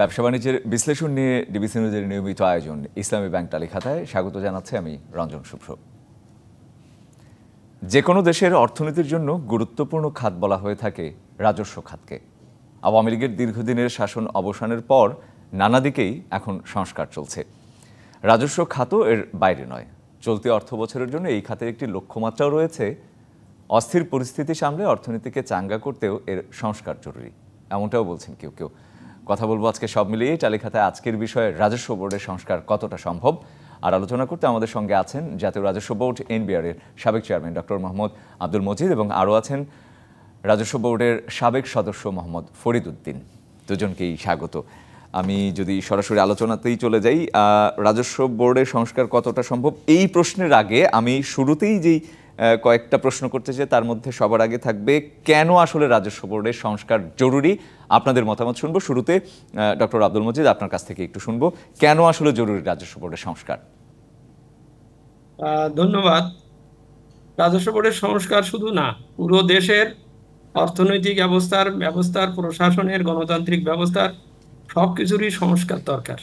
ব্যবসা বাণিজ্যের বিশ্লেষণ নিয়ে ডিবিসি নিউজের নিয়মিত আয়োজন ইসলামী ব্যাংক তালিখাতায় স্বাগত জানাচ্ছি আমি রঞ্জন শুভ্র যে কোনো দেশের অর্থনীতির জন্য গুরুত্বপূর্ণ খাত বলা হয়ে থাকে রাজস্ব খাতকে আওয়ামী লীগের দীর্ঘদিনের শাসন অবসানের পর নানা দিকেই এখন সংস্কার চলছে রাজস্ব খাতও এর বাইরে নয় চলতি অর্থ বছরের জন্য এই খাতের একটি লক্ষ্যমাত্রাও রয়েছে অস্থির পরিস্থিতি সামলে অর্থনীতিকে চাঙ্গা করতেও এর সংস্কার জরুরি এমনটাও বলছেন কেউ কেউ কথা বলবো আজকে সব মিলিয়ে চালিখাতায় আজকের বিষয়ে রাজস্ব বোর্ডের সংস্কার কতটা সম্ভব আর আলোচনা করতে আমাদের সঙ্গে আছেন জাতীয় রাজস্ব বোর্ড বিআরের সাবেক চেয়ারম্যান ডক্টর মোহাম্মদ আব্দুল মজিদ এবং আরও আছেন রাজস্ব বোর্ডের সাবেক সদস্য মোহাম্মদ ফরিদ উদ্দিন দুজনকেই স্বাগত আমি যদি সরাসরি আলোচনাতেই চলে যাই রাজস্ব বোর্ডের সংস্কার কতটা সম্ভব এই প্রশ্নের আগে আমি শুরুতেই যেই কয়েকটা প্রশ্ন করতে চাই তার মধ্যে সবার আগে থাকবে কেন আসলে রাজস্ব বোর্ডের সংস্কার জরুরি আপনাদের মতামত শুনব শুরুতে ডক্টর আব্দুল মজিদ আপনার কাছ থেকে একটু শুনবো কেন আসলে জরুরি রাজস্ব বোর্ডের সংস্কার ধন্যবাদ রাজস্ব বোর্ডের সংস্কার শুধু না পুরো দেশের অর্থনৈতিক ব্যবস্থার ব্যবস্থার প্রশাসনের গণতান্ত্রিক ব্যবস্থার সব কিছুরই সংস্কার দরকার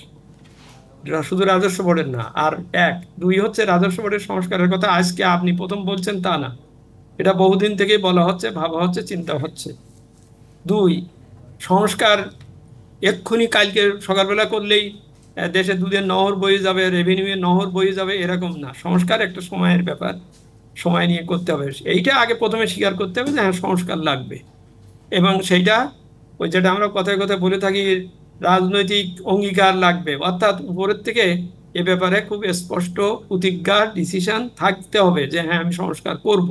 শুধু রাজস্ব বোর্ডের না আর এক দুই হচ্ছে রাজস্ব বোর্ডের সংস্কারের কথা আজকে আপনি প্রথম বলছেন তা না এটা বহুদিন থেকেই বলা হচ্ছে ভাবা হচ্ছে চিন্তা হচ্ছে দুই সংস্কার এক্ষুনি কালকে সকালবেলা করলেই দেশে দুধের নহর বয়ে যাবে রেভিনিউয়ের নহর বয়ে যাবে এরকম না সংস্কার একটা সময়ের ব্যাপার সময় নিয়ে করতে হবে এইটা আগে প্রথমে স্বীকার করতে হবে যে হ্যাঁ সংস্কার লাগবে এবং সেইটা ওই যেটা আমরা কথায় কথায় বলে থাকি রাজনৈতিক অঙ্গীকার লাগবে অর্থাৎ উপরের থেকে এ ব্যাপারে খুব স্পষ্ট প্রতিজ্ঞা ডিসিশন থাকতে হবে যে হ্যাঁ আমি সংস্কার করব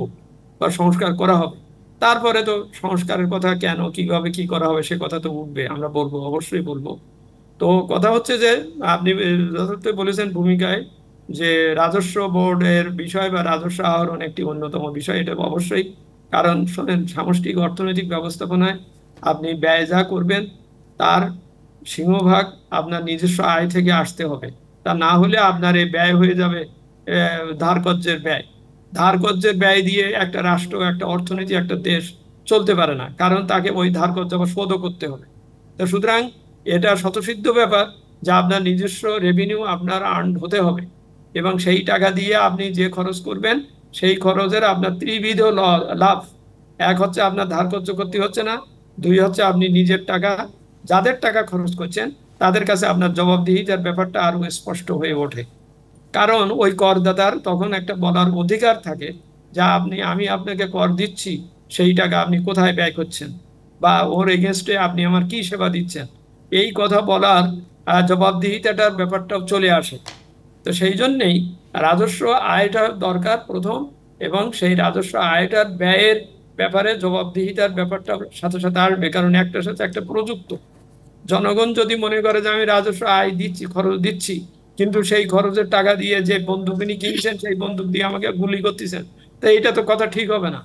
বা সংস্কার করা হবে তারপরে তো সংস্কারের কথা কেন কিভাবে কি করা হবে সে কথা তো উঠবে আমরা বলবো অবশ্যই বলবো তো কথা হচ্ছে যে আপনি যথার্থ বলেছেন ভূমিকায় যে রাজস্ব বোর্ডের বিষয় বা রাজস্ব আহরণ একটি অন্যতম বিষয় এটা অবশ্যই কারণ শোনেন সামষ্টিক অর্থনৈতিক ব্যবস্থাপনায় আপনি ব্যয় যা করবেন তার সিংহভাগ আপনার নিজস্ব আয় থেকে আসতে হবে তা না হলে আপনার এই ব্যয় হয়ে যাবে ধার কর্যের ব্যয় ধার কর্যের ব্যয় দিয়ে একটা রাষ্ট্র একটা অর্থনীতি একটা দেশ চলতে পারে না কারণ তাকে ওই ধার কর্য আবার শোধও করতে হবে তো সুতরাং এটা শতসিদ্ধ ব্যাপার যা আপনার নিজস্ব রেভিনিউ আপনার আর্ন হতে হবে এবং সেই টাকা দিয়ে আপনি যে খরচ করবেন সেই খরচের আপনার ত্রিবিধ লাভ এক হচ্ছে আপনার ধার খরচ করতে হচ্ছে না দুই হচ্ছে আপনি নিজের টাকা যাদের টাকা খরচ করছেন তাদের কাছে আপনার জবাবদিহিতার ব্যাপারটা আরও স্পষ্ট হয়ে ওঠে কারণ ওই করদাতার তখন একটা বলার অধিকার থাকে যা আপনি আমি আপনাকে কর দিচ্ছি সেই টাকা আপনি কোথায় ব্যয় করছেন বা ওর এগেনস্টে আপনি আমার কি সেবা দিচ্ছেন এই কথা বলার জবাবদিহিতাটার ব্যাপারটাও চলে আসে তো সেই জন্যেই রাজস্ব আয়টা দরকার প্রথম এবং সেই রাজস্ব আয়টার ব্যয়ের ব্যাপারে জবাবদিহিতার ব্যাপারটা সাথে সাথে আসবে কারণ একটার সাথে একটা প্রযুক্ত জনগণ যদি মনে করে যে আমি রাজস্ব আয় দিচ্ছি খরচ দিচ্ছি কিন্তু সেই খরচের টাকা দিয়ে যে বন্দুক ইনি কিনছেন সেই বন্দুক দিয়ে আমাকে গুলি করতেছেন তো এটা তো কথা ঠিক হবে না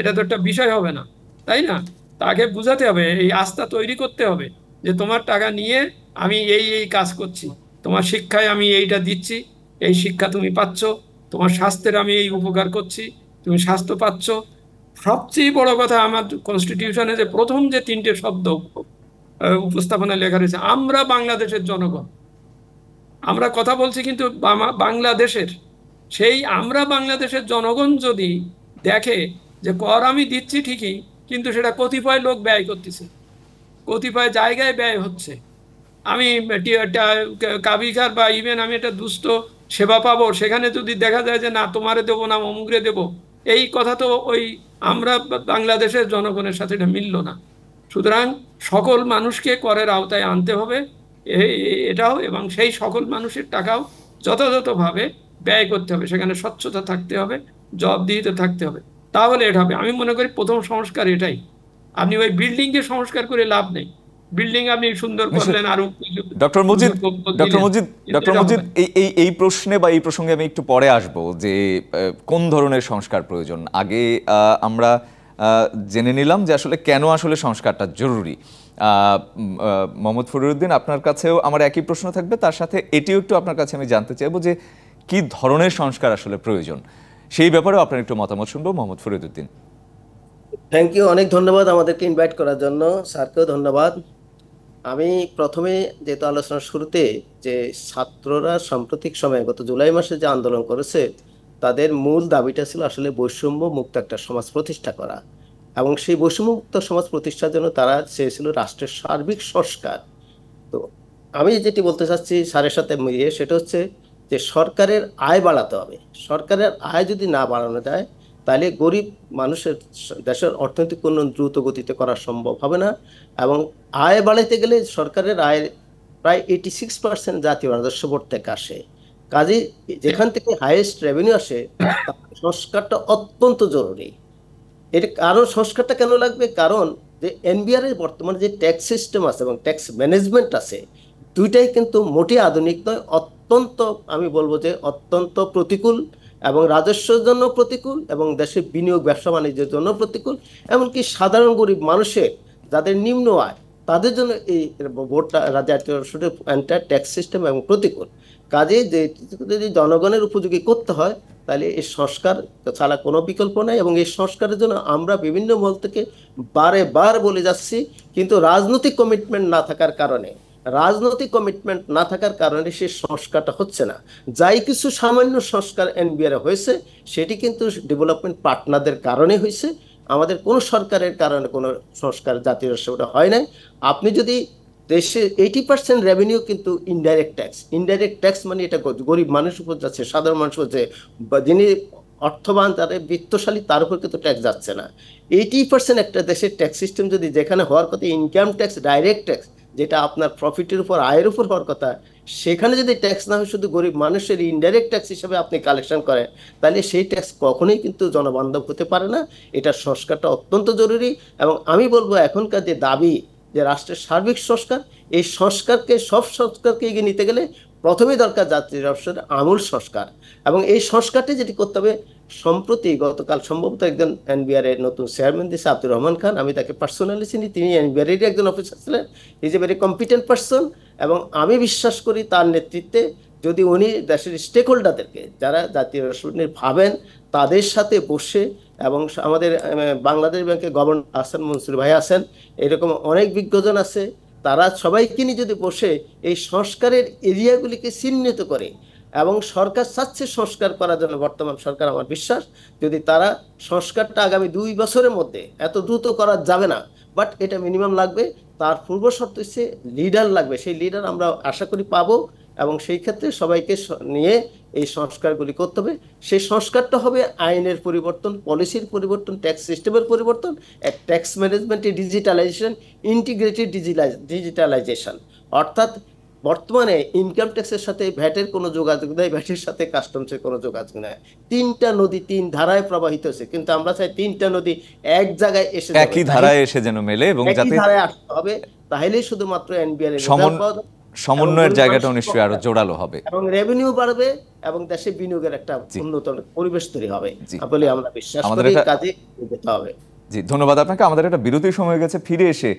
এটা তো একটা বিষয় হবে না তাই না তাকে বুঝাতে হবে এই আস্থা তৈরি করতে হবে যে তোমার টাকা নিয়ে আমি এই এই কাজ করছি তোমার শিক্ষায় আমি এইটা দিচ্ছি এই শিক্ষা তুমি পাচ্ছ তোমার স্বাস্থ্যের আমি এই উপকার করছি তুমি স্বাস্থ্য পাচ্ছ সবচেয়ে বড় কথা আমার কনস্টিটিউশনে যে প্রথম যে তিনটে শব্দ উপস্থাপনায় লেখা রয়েছে আমরা বাংলাদেশের জনগণ আমরা কথা বলছি কিন্তু বাংলাদেশের সেই আমরা বাংলাদেশের জনগণ যদি দেখে যে কর আমি দিচ্ছি ঠিকই কিন্তু সেটা কতিপয় লোক ব্যয় করতেছে কতিপয় জায়গায় ব্যয় হচ্ছে আমি কাবিকার বা ইভেন আমি একটা দুষ্ট সেবা পাবো সেখানে যদি দেখা যায় যে না তোমারে দেবো না অমুগরে দেবো এই কথা তো ওই আমরা বাংলাদেশের জনগণের সাথে এটা মিলল না সুতরাং সকল মানুষকে করের আওতায় আনতে হবে এটাও এবং সেই সকল মানুষের টাকাও যথাযথভাবে ব্যয় করতে হবে সেখানে স্বচ্ছতা থাকতে হবে জবাবদিহিত থাকতে হবে তাহলে এটা হবে আমি মনে করি প্রথম সংস্কার এটাই আপনি ওই বিল্ডিংকে সংস্কার করে লাভ নেই বিল্ডিং আপনি সুন্দর আচ্ছা, করলেন আরো doctor Majid doctor Majid doctor Majid এই এই প্রশ্নে বা এই প্রসঙ্গে আমি একটু পরে আসব যে কোন ধরনের সংস্কার প্রয়োজন আগে আমরা জেনে নিলাম যে আসলে কেন আসলে সংস্কারটা জরুরি মোহাম্মদ ফরিরুদ্দিন আপনার কাছেও আমার একই প্রশ্ন থাকবে তার সাথে এটিও একটু আপনার কাছে আমি জানতে চাইব যে কি ধরনের সংস্কার আসলে প্রয়োজন সেই ব্যাপারেও আপনার একটু মতামত শুনবো মোহাম্মদ ফরিদুদ্দিন থ্যাংক ইউ অনেক ধন্যবাদ আমাদেরকে ইনভাইট করার জন্য স্যারকেও ধন্যবাদ আমি প্রথমে যেহেতু আলোচনার শুরুতে যে ছাত্ররা সাম্প্রতিক সময়ে গত জুলাই মাসে যে আন্দোলন করেছে তাদের মূল দাবিটা ছিল আসলে বৈষম্য মুক্ত একটা সমাজ প্রতিষ্ঠা করা এবং সেই বৈষম্য মুক্ত সমাজ প্রতিষ্ঠার জন্য তারা চেয়েছিল রাষ্ট্রের সার্বিক সংস্কার তো আমি যেটি বলতে চাচ্ছি সারের সাথে মিলিয়ে সেটা হচ্ছে যে সরকারের আয় বাড়াতে হবে সরকারের আয় যদি না বাড়ানো যায় তাহলে গরিব মানুষের দেশের অর্থনৈতিক উন্নয়ন দ্রুত গতিতে করা সম্ভব হবে না এবং আয় বাড়াইতে গেলে সরকারের আয় প্রায় এইটি সিক্স পার্সেন্ট জাতীয় রাজস্ব বোর্ড থেকে আসে কাজে যেখান থেকে হাইয়েস্ট রেভিনিউ আসে সংস্কারটা অত্যন্ত জরুরি এটা কারণ সংস্কারটা কেন লাগবে কারণ যে এনবিআর এর বর্তমানে যে ট্যাক্স সিস্টেম আছে এবং ট্যাক্স ম্যানেজমেন্ট আছে দুইটাই কিন্তু মোটে আধুনিক নয় অত্যন্ত আমি বলবো যে অত্যন্ত প্রতিকূল এবং রাজস্বের জন্য প্রতিকূল এবং দেশের বিনিয়োগ ব্যবসা বাণিজ্যের জন্য প্রতিকূল এমনকি সাধারণ গরিব মানুষের যাদের নিম্ন আয় তাদের জন্য এই ভোটটা রাজ্য আর্থিক এন্টার ট্যাক্স সিস্টেম এবং প্রতিকূল কাজে যে যদি জনগণের উপযোগী করতে হয় তাহলে এই সংস্কার ছাড়া কোনো বিকল্প নাই এবং এই সংস্কারের জন্য আমরা বিভিন্ন মল থেকে বারে বার বলে যাচ্ছি কিন্তু রাজনৈতিক কমিটমেন্ট না থাকার কারণে রাজনৈতিক কমিটমেন্ট না থাকার কারণে সেই সংস্কারটা হচ্ছে না যাই কিছু সামান্য সংস্কার এনবিআরে হয়েছে সেটি কিন্তু ডেভেলপমেন্ট পার্টনারদের কারণে হয়েছে আমাদের কোনো সরকারের কারণে কোনো সংস্কার জাতীয় ওটা হয় নাই আপনি যদি দেশে এইটি পার্সেন্ট রেভিনিউ কিন্তু ইনডাইরেক্ট ট্যাক্স ইনডাইরেক্ট ট্যাক্স মানে এটা গরিব মানুষ উপর যাচ্ছে সাধারণ মানুষ হচ্ছে যিনি অর্থবান তাদের বৃত্তশালী তার উপর কিন্তু ট্যাক্স যাচ্ছে না এইটি পার্সেন্ট একটা দেশের ট্যাক্স সিস্টেম যদি যেখানে হওয়ার কথা ইনকাম ট্যাক্স ডাইরেক্ট ট্যাক্স যেটা আপনার প্রফিটের উপর আয়ের উপর হওয়ার কথা সেখানে যদি ট্যাক্স না হয় শুধু গরিব মানুষের ইনডাইরেক্ট ট্যাক্স হিসাবে আপনি কালেকশন করেন তাহলে সেই ট্যাক্স কখনোই কিন্তু জনবান্ধব হতে পারে না এটা সংস্কারটা অত্যন্ত জরুরি এবং আমি বলবো এখনকার যে দাবি যে রাষ্ট্রের সার্বিক সংস্কার এই সংস্কারকে সব সংস্কারকে এগিয়ে নিতে গেলে প্রথমেই দরকার জাতীয় রাষ্ট্রের আমূল সংস্কার এবং এই সংস্কারটি যেটি করতে হবে সম্প্রতি গতকাল সম্ভবত একজন এনবিআর এর নতুন চেয়ারম্যান দিয়েছে আব্দুর রহমান খান আমি তাকে পার্সোনালি চিনি তিনি এরই একজন অফিসার ছিলেন is a very competent person এবং আমি বিশ্বাস করি তার নেতৃত্বে যদি উনি দেশের স্টেক হোল্ডারদেরকে যারা জাতীয় রাষ্ট্রপতি ভাবেন তাদের সাথে বসে এবং আমাদের বাংলাদেশ ব্যাংকে গভর্নর আসেন মনসুর ভাই আসেন এরকম অনেক বিজ্ঞজন আছে তারা সবাইকে নিয়ে যদি বসে এই সংস্কারের এরিয়াগুলিকে চিহ্নিত করে এবং সরকার চাচ্ছে সংস্কার করার জন্য বর্তমান সরকার আমার বিশ্বাস যদি তারা সংস্কারটা আগামী দুই বছরের মধ্যে এত দ্রুত করা যাবে না বাট এটা মিনিমাম লাগবে তার পূর্ব শর্ত হচ্ছে লিডার লাগবে সেই লিডার আমরা আশা করি পাবো এবং সেই ক্ষেত্রে সবাইকে নিয়ে এই সংস্কারগুলি করতে হবে সেই সংস্কারটা হবে আইনের পরিবর্তন পলিসির পরিবর্তন ট্যাক্স সিস্টেমের পরিবর্তন এক ট্যাক্স ম্যানেজমেন্টে ডিজিটালাইজেশন ইন্টিগ্রেটেড ডিজিটালাইজেশন অর্থাৎ বর্তমানে ইনকাম ট্যাক্সের সাথে ভ্যাটের কোনো যোগাযোগ নেই ভ্যাটের সাথে কাস্টমসের কোনো যোগাযোগ নেই তিনটা নদী তিন ধারায় প্রবাহিত হচ্ছে কিন্তু আমরা চাই তিনটা নদী এক জায়গায় এসে একই ধারায় এসে যেন মেলে এবং যাতে ধারায় আসতে হবে তাহলেই শুধুমাত্র এনবিআর সমন্বয়ের জায়গাটা নিশ্চয়ই আরো জোরালো হবে এবং রেভিনিউ বাড়বে এবং দেশে বিনিয়োগের একটা উন্নত পরিবেশ তৈরি হবে বলে আমরা বিশ্বাস করি কাজে যেতে হবে জি ধন্যবাদ আপনাকে আমাদের একটা বিরতির সময় গেছে ফিরে এসে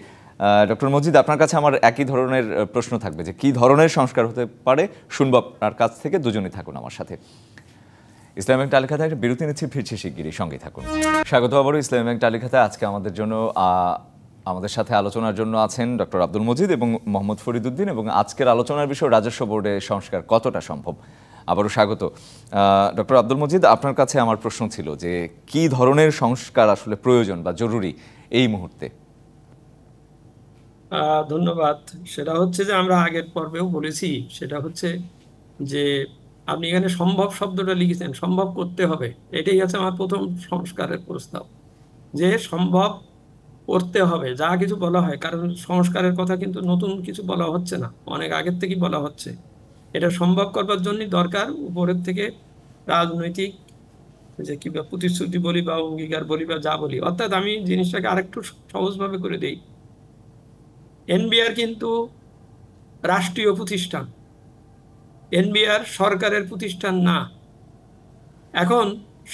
ডক্টর মজিদ আপনার কাছে আমার একই ধরনের প্রশ্ন থাকবে যে কি ধরনের সংস্কার হতে পারে শুনবো আপনার কাছ থেকে দুজনই থাকুন আমার সাথে ইসলাম ব্যাংক তালিকাতে একটা বিরতি নিচ্ছি ফিরছি শিগগিরই সঙ্গে থাকুন স্বাগত আবারও ইসলাম ব্যাংক তালিকাতে আজকে আমাদের জন্য আমাদের সাথে আলোচনার জন্য আছেন ডক্টর আব্দুল মজিদ এবং মোহাম্মদ ফরিদুদ্দিন এবং আজকের আলোচনার বিষয় রাজস্ব বোর্ডে সংস্কার কতটা সম্ভব আবারও স্বাগত ডক্টর আব্দুল মজিদ আপনার কাছে আমার প্রশ্ন ছিল যে কি ধরনের সংস্কার আসলে প্রয়োজন বা জরুরি এই মুহূর্তে ধন্যবাদ সেটা হচ্ছে যে আমরা আগের পর্বেও বলেছি সেটা হচ্ছে যে আপনি এখানে সম্ভব শব্দটা লিখেছেন সম্ভব করতে হবে এটাই আছে আমার প্রথম সংস্কারের প্রস্তাব যে সম্ভব করতে হবে যা কিছু বলা হয় কারণ সংস্কারের কথা কিন্তু নতুন কিছু বলা হচ্ছে না অনেক আগের থেকেই বলা হচ্ছে এটা সম্ভব করবার জন্যই দরকার উপরের থেকে রাজনৈতিক যে কি প্রতিশ্রুতি বলি বা অঙ্গীকার বলি বা যা বলি অর্থাৎ আমি জিনিসটাকে আরেকটু সহজভাবে করে দিই এনবিআর কিন্তু রাষ্ট্রীয় প্রতিষ্ঠান এনবিআর সরকারের প্রতিষ্ঠান না এখন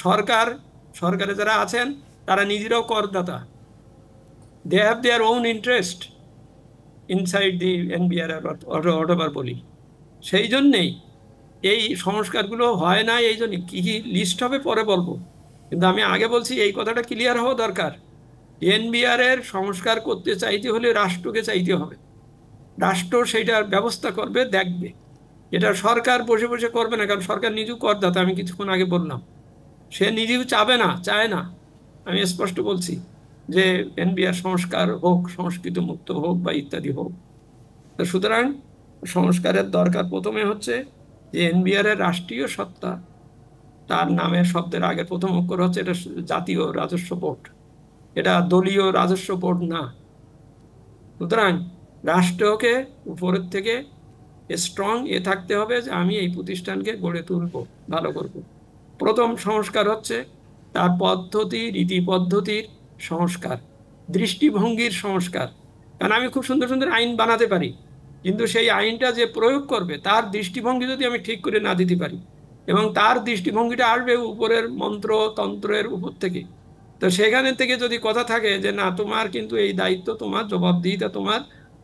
সরকার সরকারে যারা আছেন তারা নিজেরাও করদাতা they have their own interest inside the NBR অটোবার বলি সেই জন্যেই এই সংস্কারগুলো হয় না এই জন্য কী কী লিস্ট হবে পরে বলবো কিন্তু আমি আগে বলছি এই কথাটা ক্লিয়ার হওয়া দরকার এনবিআর এর সংস্কার করতে চাইতে হলে রাষ্ট্রকে চাইতে হবে রাষ্ট্র সেইটার ব্যবস্থা করবে দেখবে এটা সরকার বসে বসে করবে না কারণ সরকার নিজেও করদাতা আমি কিছুক্ষণ আগে বললাম সে নিজেও চাবে না চায় না আমি স্পষ্ট বলছি যে এনবিআর সংস্কার হোক সংস্কৃত মুক্ত হোক বা ইত্যাদি হোক সুতরাং সংস্কারের দরকার প্রথমে হচ্ছে যে এনবিআর এর রাষ্ট্রীয় সত্তা তার নামের শব্দের আগে প্রথম অক্ষর হচ্ছে এটা জাতীয় রাজস্ব বোর্ড এটা দলীয় রাজস্ব বোর্ড না সুতরাং রাষ্ট্রকে উপরের থেকে স্ট্রং এ থাকতে হবে যে আমি এই প্রতিষ্ঠানকে গড়ে তুলব ভালো করব প্রথম সংস্কার হচ্ছে তার পদ্ধতি রীতি পদ্ধতির সংস্কার দৃষ্টিভঙ্গির সংস্কার কারণ আমি খুব সুন্দর সুন্দর আইন বানাতে পারি কিন্তু সেই আইনটা যে প্রয়োগ করবে তার দৃষ্টিভঙ্গি যদি আমি ঠিক করে না দিতে পারি এবং তার দৃষ্টিভঙ্গিটা আসবে উপরের মন্ত্র তন্ত্রের উপর থেকে তো সেখান থেকে যদি কথা থাকে যে না তোমার কিন্তু এই দায়িত্ব তোমার জবাবদিহিতা তোমার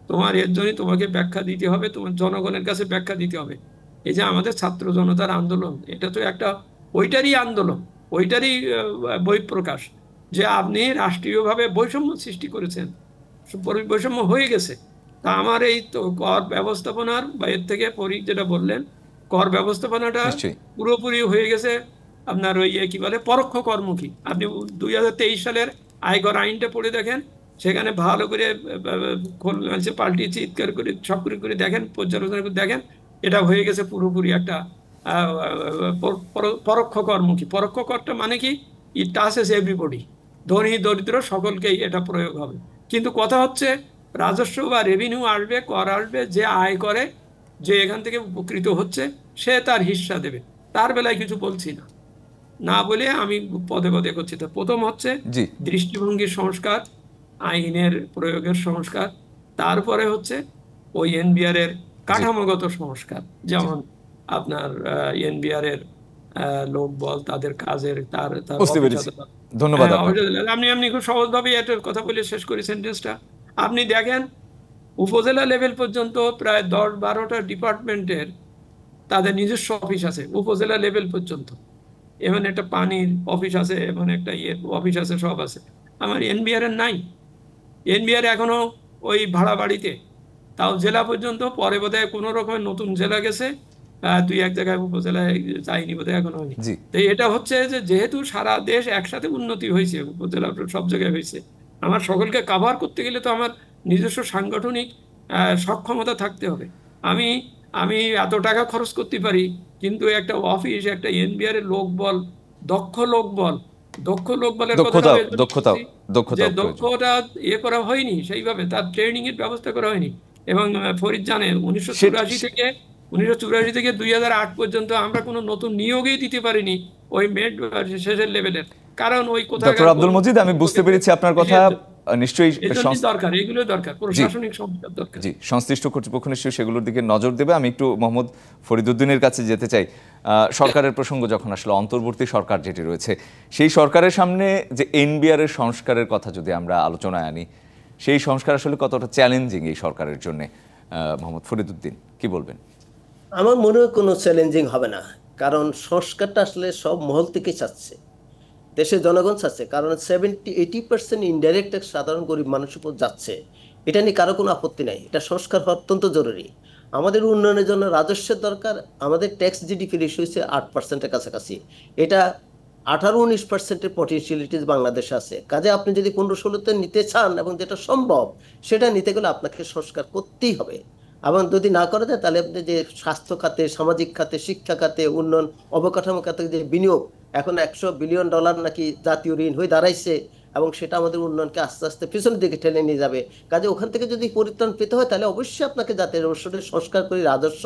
তোমার এর জন্যই তোমাকে ব্যাখ্যা দিতে হবে তোমার জনগণের কাছে ব্যাখ্যা দিতে হবে এই যে আমাদের ছাত্র জনতার আন্দোলন এটা তো একটা ওইটারই আন্দোলন ওইটারই বহিঃপ্রকাশ যে আপনি রাষ্ট্রীয়ভাবে বৈষম্য সৃষ্টি করেছেন বৈষম্য হয়ে গেছে তা আমার এই তো কর ব্যবস্থাপনার এর থেকে পরি যেটা বললেন কর ব্যবস্থাপনাটা পুরোপুরি হয়ে গেছে আপনার ওই কি বলে পরোক্ষ কর্ম কি আপনি দুই হাজার সালের আয়কর আইনটা পড়ে দেখেন সেখানে ভালো করে খোলছে পাল্টিয়ে চিৎকার করে সক্রি করে দেখেন পর্যালোচনা করে দেখেন এটা হয়ে গেছে পুরোপুরি একটা পরোক্ষ কর্ম কি পরোক্ষ করটা মানে কি ইট এস এভরিবডি ধনী দরিদ্র সকলকেই এটা প্রয়োগ হবে কিন্তু কথা হচ্ছে রাজস্ব বা রেভিনিউ আসবে কর আসবে যে আয় করে যে এখান থেকে উপকৃত হচ্ছে সে তার হিস্সা দেবে তার বেলায় কিছু বলছি না না বলে আমি পদে পদে করছি তো প্রথম হচ্ছে দৃষ্টিভঙ্গি সংস্কার আইনের প্রয়োগের সংস্কার তারপরে হচ্ছে ওই এনবিআর এর কাঠামোগত সংস্কার যেমন আপনার এনবিআর এর লোক বল তাদের কাজের তার ধন্যবাদ হ্যাঁ, আপনি আপনি খুব সহজভাবে এটার কথা বলে শেষ করি সেন্টেন্সটা আপনি দেখেন উপজেলা লেভেল পর্যন্ত প্রায় দশ বারোটা ডিপার্টমেন্টের তাদের নিজস্ব অফিস আছে উপজেলা লেভেল পর্যন্ত এখানে একটা পানির অফিস আছে এখানে একটা ইয়ে অফিস আছে সব আছে আমার এনবিআর এর নাই এনবিআর এখনও ওই ভাড়া বাড়িতে তাও জেলা পর্যন্ত পরে বোধ হয় কোনো রকমের নতুন জেলা গেছে দুই এক জায়গায় উপজেলায় যায়নি বোধ হয় এখনো তো এটা হচ্ছে যে যেহেতু সারা দেশ একসাথে উন্নতি হয়েছে উপজেলা সব জায়গায় হয়েছে আমার সকলকে কাভার করতে গেলে তো আমার নিজস্ব সাংগঠনিক সক্ষমতা থাকতে হবে আমি আমি এত টাকা খরচ করতে পারি কিন্তু একটা অফিস একটা এনবিআর এর বল দক্ষ লোক বল দক্ষ লোক বলের কথা দক্ষতা দক্ষতা দক্ষতা ইয়ে করা হয়নি সেইভাবে তার ট্রেনিং এর ব্যবস্থা করা হয়নি এবং ফরিদ জানে উনিশশো থেকে উনিশশো থেকে দুই পর্যন্ত আমরা কোনো নতুন নিয়োগই দিতে পারিনি ওই মেড শেষের লেভেলের কারণ ওই কোথায় আব্দুল মজিদ আমি বুঝতে পেরেছি আপনার কথা নিশ্চয়ই দরকার এগুলো দরকার প্রশাসনিক সংস্কার জি সংশ্লিষ্ট কর্তৃপক্ষ নিশ্চয়ই সেগুলোর দিকে নজর দেবে আমি একটু মোহাম্মদ ফরিদুদ্দিনের কাছে যেতে চাই সরকারের প্রসঙ্গ যখন আসলে অন্তর্বর্তী সরকার যেটি রয়েছে সেই সরকারের সামনে যে এনবিআরের সংস্কারের কথা যদি আমরা আলোচনায় আনি সেই সংস্কার আসলে কতটা চ্যালেঞ্জিং এই সরকারের জন্য মোহাম্মদ ফরিদুদ্দিন কি বলবেন আমার মনে হয় কোনো চ্যালেঞ্জিং হবে না কারণ সংস্কারটা আসলে সব মহল থেকেই চাচ্ছে দেশের জনগণ চাচ্ছে কারণ seventy eighty percent indirect tax সাধারণ গরিব মানুষের উপর যাচ্ছে এটা নিয়ে কারো কোনো আপত্তি নাই এটা সংস্কার হওয়া অত্যন্ত জরুরি আমাদের উন্নয়নের জন্য রাজস্বের দরকার আমাদের ট্যাক্স জিডিপি রেশিও হচ্ছে আট পার্সেন্টের কাছাকাছি এটা আঠারো উনিশ পার্সেন্টের পটেন্সিয়ালিটিস বাংলাদেশে আছে কাজে আপনি যদি পনেরো ষোলোতে নিতে চান এবং যেটা সম্ভব সেটা নিতে গেলে আপনাকে সংস্কার করতেই হবে এবং যদি না করা যায় তাহলে আপনি যে স্বাস্থ্য খাতে সামাজিক খাতে শিক্ষা খাতে উন্নয়ন অবকাঠামো খাতে যে বিনিয়োগ এখন একশো বিলিয়ন ডলার নাকি জাতীয় ঋণ হয়ে দাঁড়াইছে এবং সেটা আমাদের উন্নয়নকে আস্তে আস্তে পিছনের দিকে ঠেলে নিয়ে যাবে কাজে ওখান থেকে যদি পরিত্রাণ পেতে হয় তাহলে অবশ্যই আপনাকে জাতীয় রসদের সংস্কার করে আদর্শ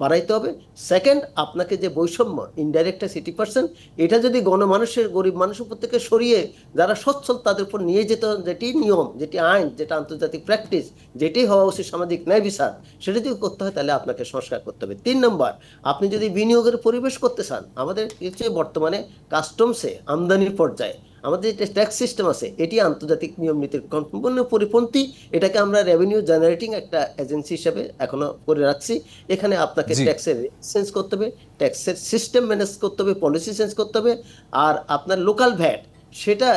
বাড়াইতে হবে সেকেন্ড আপনাকে যে বৈষম্য ইনডাইরেক্ট সিটি পার্সেন্ট এটা যদি গণমানুষের গরিব মানুষ উপর থেকে সরিয়ে যারা সচ্ছল তাদের উপর নিয়ে যেতে যেটি নিয়ম যেটি আইন যেটা আন্তর্জাতিক প্র্যাকটিস যেটি হওয়া উচিত সামাজিক ন্যায় বিচার সেটা যদি করতে হয় তাহলে আপনাকে সংস্কার করতে হবে তিন নম্বর আপনি যদি বিনিয়োগের পরিবেশ করতে চান আমাদের বর্তমানে কাস্টমসে আমদানির পর্যায়ে আমাদের যে ট্যাক্স সিস্টেম আছে এটি আন্তর্জাতিক নিয়ম নীতির সম্পূর্ণ পরিপন্থী এটাকে আমরা রেভিনিউ জেনারেটিং একটা এজেন্সি হিসাবে এখনো করে রাখছি এখানে আপনাকে ট্যাক্সের চেঞ্জ করতে হবে ট্যাক্সের সিস্টেম ম্যানেজ করতে হবে পলিসি চেঞ্জ করতে হবে আর আপনার লোকাল ভ্যাট সেটা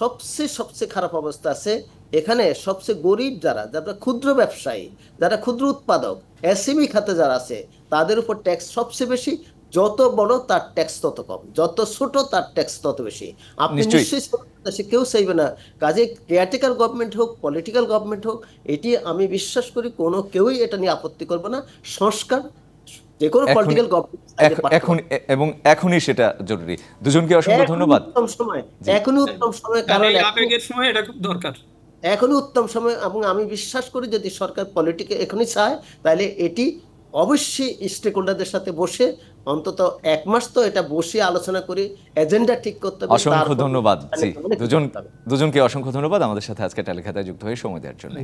সবচেয়ে সবচেয়ে খারাপ অবস্থা আছে এখানে সবচেয়ে গরিব যারা যারা ক্ষুদ্র ব্যবসায়ী যারা ক্ষুদ্র উৎপাদক এসএমই খাতে যারা আছে তাদের উপর ট্যাক্স সবচেয়ে বেশি যত বড় তার ট্যাক্স তত কম যত ছোট তার ট্যাক্স তত বেশি আপনি নিশ্চয়ই সে কেউ চাইবে না কাজে ক্রিয়াটিক্যাল গভর্নমেন্ট হোক পলিটিক্যাল গভর্নমেন্ট হোক এটি আমি বিশ্বাস করি কোনো কেউই এটা নিয়ে আপত্তি করবে না সংস্কার যে কোনো পলিটিক্যাল এখন এবং এখনই সেটা জরুরি দুজনকে অসংখ্য ধন্যবাদ উত্তম সময় এখনই উত্তম সময় কারণ সময় এটা খুব দরকার এখনই উত্তম সময় এবং আমি বিশ্বাস করি যদি সরকার পলিটিকে এখনই চায় তাহলে এটি অবশ্যই স্টেক হোল্ডারদের সাথে বসে অন্তত এক মাস তো এটা বসে আলোচনা করে এজেন্ডা ঠিক করতে হবে অসংখ্য ধন্যবাদ মানে জি মানে দুজন দুজনকে অসংখ্য ধন্যবাদ আমাদের সাথে আজকে টেলিখাতায় যুক্ত হয়ে সময় দেওয়ার জন্য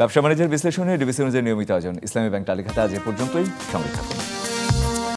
ব্যবসা বাণিজ্যের বিশ্লেষণে ডিবিসি নিয়মিত আয়োজন ইসলামী ব্যাংক তালিকাতে আজ এ পর্যন্তই সঙ্গে থাকুন